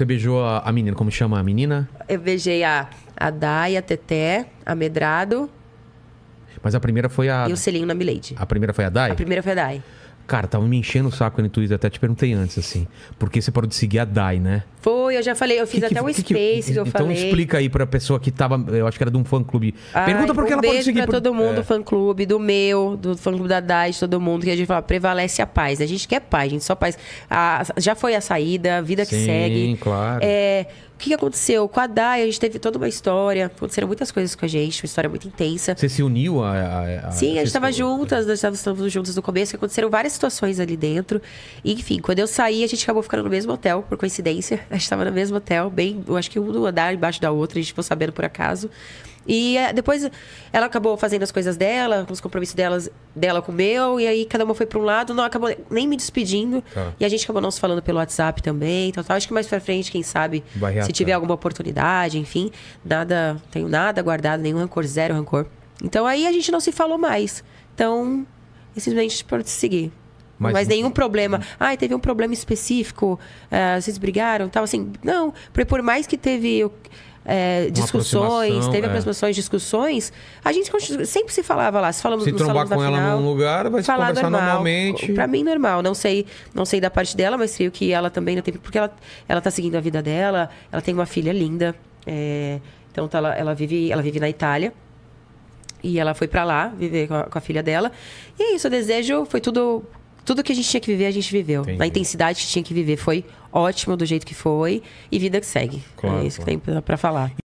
Você beijou a, a menina, como chama a menina? Eu beijei a, a Dai, a Teté, a Medrado. Mas a primeira foi a. E o selinho na Milady. A primeira foi a Dai? A primeira foi a Dai. Cara, tava me enchendo o saco no Twitter, até te perguntei antes, assim. Porque você parou de seguir a Dai, né? Foi, eu já falei, eu fiz que que, até o que, Space, que, eu então falei. Então explica aí pra pessoa que tava, eu acho que era de um fã-clube. Pergunta porque um ela beijo pode seguir. Pra todo mundo do é. fã-clube, do meu, do fã-clube da DAI, de todo mundo, que a gente fala, prevalece a paz. A gente quer paz, a gente só paz. A, já foi a saída, a vida Sim, que segue. Sim, claro. É, o que aconteceu? Com a DAI, a gente teve toda uma história, aconteceram muitas coisas com a gente, uma história muito intensa. Você se uniu a. a, a Sim, a gente estava juntas, nós estávamos juntas no começo, aconteceram várias situações ali dentro. enfim, quando eu saí, a gente acabou ficando no mesmo hotel, por coincidência. A gente estava no mesmo hotel, bem, eu acho que um andar embaixo da outra, a gente ficou sabendo por acaso. E eh, depois ela acabou fazendo as coisas dela, os compromissos delas, dela com o meu, e aí cada uma foi para um lado, não acabou nem me despedindo. Ah. E a gente acabou não se falando pelo WhatsApp também. Então, acho que mais para frente, quem sabe, se tiver alguma oportunidade, enfim, nada, tenho nada guardado, nenhum rancor, zero rancor. Então aí a gente não se falou mais. Então, simplesmente para seguir. Mas, mas nenhum problema. Ai, teve um problema específico, uh, vocês brigaram tal. Assim, não. Porque por mais que teve. É, discussões, teve é. aproximações, discussões. A gente sempre se falava lá, se falamos se trombar com final, ela num lugar, vai se conversar normal. normalmente. Para mim normal, não sei, não sei da parte dela, mas creio que ela também não teve, porque ela ela tá seguindo a vida dela, ela tem uma filha linda, é, então tá, ela, ela vive ela vive na Itália. E ela foi para lá viver com a, com a, filha dela. E é isso, o desejo foi tudo tudo que a gente tinha que viver, a gente viveu. Entendi. Na intensidade que tinha que viver. Foi ótimo do jeito que foi e vida que segue. É claro, é isso claro. que tem para falar.